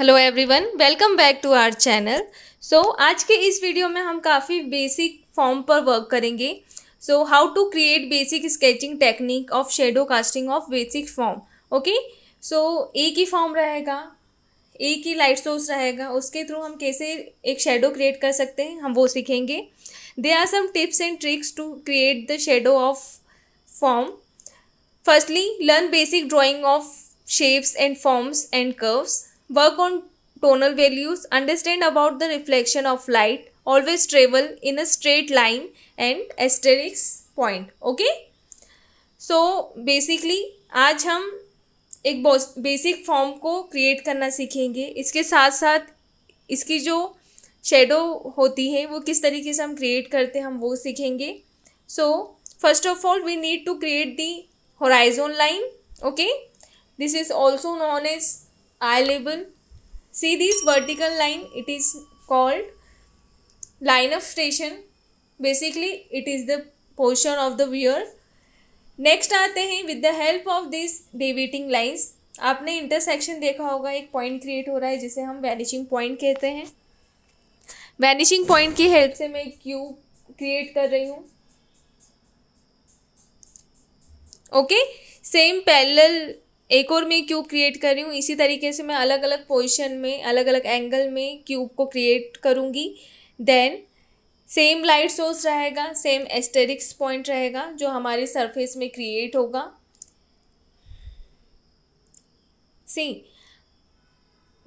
Hello everyone welcome back to our channel so आज के इस वीडियो में हम काफ़ी बेसिक फॉर्म पर वर्क करेंगे so how to create basic sketching technique of shadow casting of basic form okay so एक ही फॉर्म रहेगा एक ही लाइट सोर्स रहेगा उसके थ्रू हम कैसे एक शेडो क्रिएट कर सकते हैं हम वो सीखेंगे they are some tips and tricks to create the shadow of form firstly learn basic drawing of shapes and forms and curves work on tonal values understand about the reflection of light always travel in a straight line and asterisk point okay so basically आज हम एक basic form को create करना सीखेंगे इसके साथ साथ इसकी जो शेडो होती है वो किस तरीके से हम क्रिएट करते हैं हम वो सीखेंगे so first of all we need to create the horizon line okay this is also known as eye level see this vertical line it is called line of station basically it is the portion of the viewer next aate hain with the help of this deviating lines आपने intersection देखा होगा एक point create हो रहा है जिसे हम vanishing point कहते हैं वैनिशिंग पॉइंट की हेल्प से मैं क्यू क्रिएट कर रही हूँ ओके सेम पैरेलल एक और मैं क्यूब क्रिएट कर रही हूँ इसी तरीके से मैं अलग अलग पोजिशन में अलग अलग एंगल में क्यूब को क्रिएट करूँगी देन सेम लाइट सोर्स रहेगा सेम एस्टेरिक्स पॉइंट रहेगा जो हमारे सरफेस में क्रिएट होगा see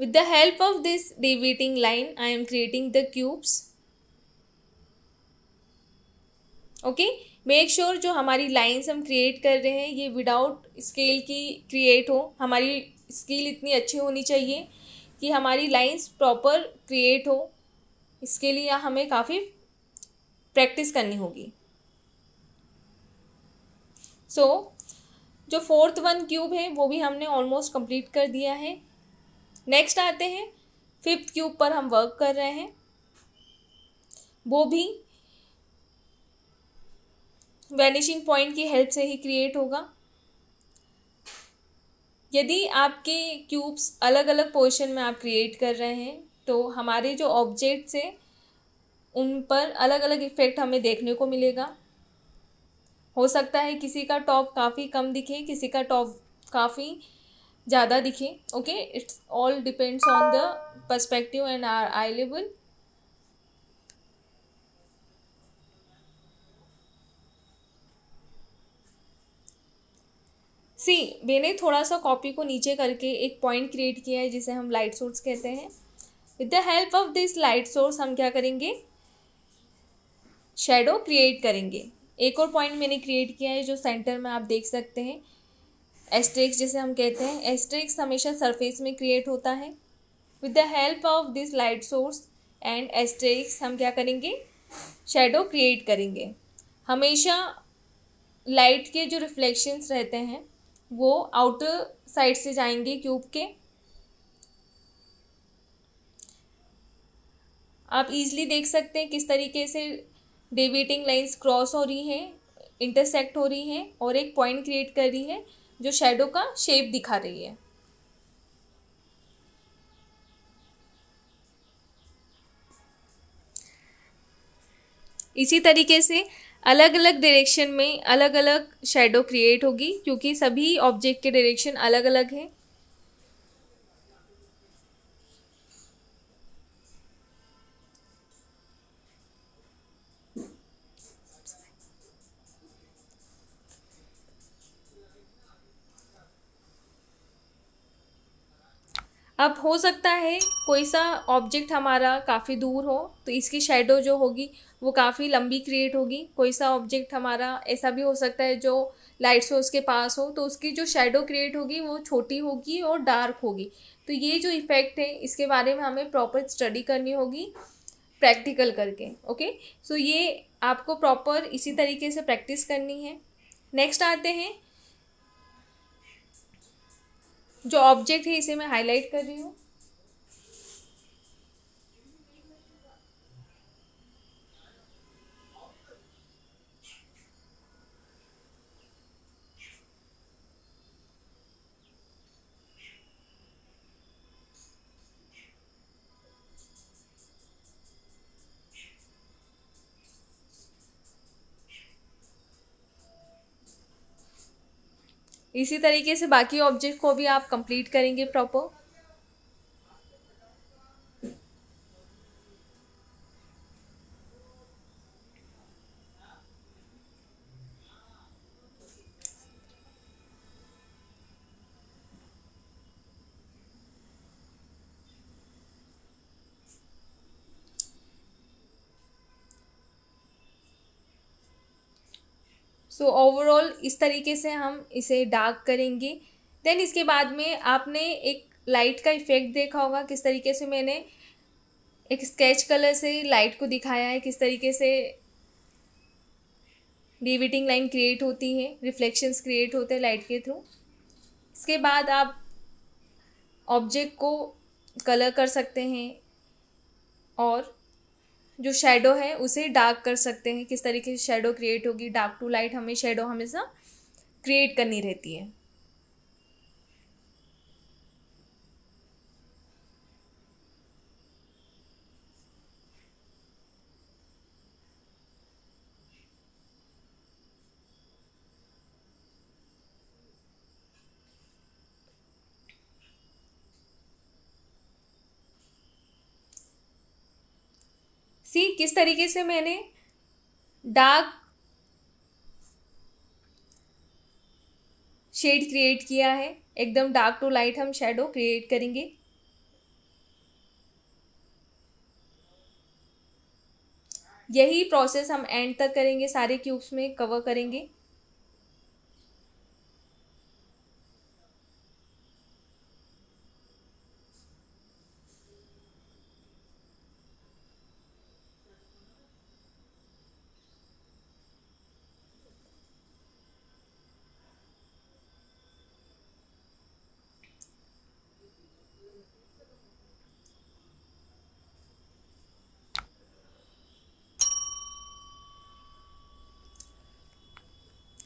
with the help of this deviating line I am creating the cubes okay make sure sure जो हमारी लाइंस हम क्रिएट कर रहे हैं ये विदाउट स्केल की क्रिएट हो हमारी स्किल इतनी अच्छी होनी चाहिए कि हमारी लाइंस प्रॉपर क्रिएट हो इसके लिए हमें काफ़ी प्रैक्टिस करनी होगी सो so, जो फोर्थ वन क्यूब है वो भी हमने ऑलमोस्ट कंप्लीट कर दिया है नेक्स्ट आते हैं फिफ्थ क्यूब पर हम वर्क कर रहे हैं वो भी वैनिशिंग पॉइंट की हेल्प से ही क्रिएट होगा यदि आपके क्यूब्स अलग अलग पोजिशन में आप क्रिएट कर रहे हैं तो हमारे जो ऑब्जेक्ट्स हैं उन पर अलग अलग इफ़ेक्ट हमें देखने को मिलेगा हो सकता है किसी का टॉप काफ़ी कम दिखे किसी का टॉप काफ़ी ज़्यादा दिखे okay it's all depends on the perspective and our eye level see मैंने थोड़ा सा कॉपी को नीचे करके एक पॉइंट क्रिएट किया है जिसे हम लाइट सोर्स कहते हैं with the help of this light source हम क्या करेंगे शेडो क्रिएट करेंगे एक और पॉइंट मैंने क्रिएट किया है जो सेंटर में आप देख सकते हैं एस्ट्रिक्स जिसे हम कहते हैं एस्ट्रिक्स हमेशा सरफेस में क्रिएट होता है with the help of this light source and asterisk हम क्या करेंगे शेडो क्रिएट करेंगे हमेशा लाइट के जो रिफ्लेक्शंस रहते हैं वो आउटर साइड से जाएंगे क्यूब के आप इजीली देख सकते हैं किस तरीके से डेविएटिंग लाइंस क्रॉस हो रही हैं इंटरसेक्ट हो रही हैं और एक पॉइंट क्रिएट कर रही है जो शेडो का शेप दिखा रही है इसी तरीके से अलग अलग डायरेक्शन में अलग अलग शेडो क्रिएट होगी क्योंकि सभी ऑब्जेक्ट के डायरेक्शन अलग अलग हैं अब हो सकता है कोई सा ऑब्जेक्ट हमारा काफ़ी दूर हो तो इसकी शेडो जो होगी वो काफ़ी लंबी क्रिएट होगी कोई सा ऑब्जेक्ट हमारा ऐसा भी हो सकता है जो लाइट सोर्स के पास हो तो उसकी जो शेडो क्रिएट होगी वो छोटी होगी और डार्क होगी तो ये जो इफ़ेक्ट है इसके बारे में हमें प्रॉपर स्टडी करनी होगी प्रैक्टिकल करके ओके सो ये आपको प्रॉपर इसी तरीके से प्रैक्टिस करनी है नेक्स्ट आते हैं जो ऑब्जेक्ट है इसे मैं हाईलाइट कर रही हूँ इसी तरीके से बाकी ऑब्जेक्ट को भी आप कंप्लीट करेंगे प्रॉपर सो so, ओवरऑल इस तरीके से हम इसे डार्क करेंगे देन इसके बाद में आपने एक लाइट का इफ़ेक्ट देखा होगा किस तरीके से मैंने एक स्केच कलर से लाइट को दिखाया है किस तरीके से डिविटिंग लाइन क्रिएट होती है रिफ्लेक्शंस क्रिएट होते हैं लाइट के थ्रू इसके बाद आप ऑब्जेक्ट को कलर कर सकते हैं और जो शेडो है उसे डार्क कर सकते हैं किस तरीके से शेडो क्रिएट होगी डार्क टू लाइट हमें शेडो हमेशा क्रिएट करनी रहती है किस तरीके से मैंने डार्क शेड क्रिएट किया है एकदम डार्क टू लाइट हम शेडो क्रिएट करेंगे यही प्रोसेस हम एंड तक करेंगे सारे क्यूब्स में कवर करेंगे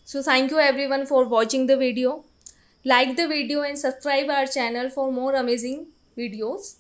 So thank you everyone for watching the video. Like the video and subscribe our channel for more amazing videos.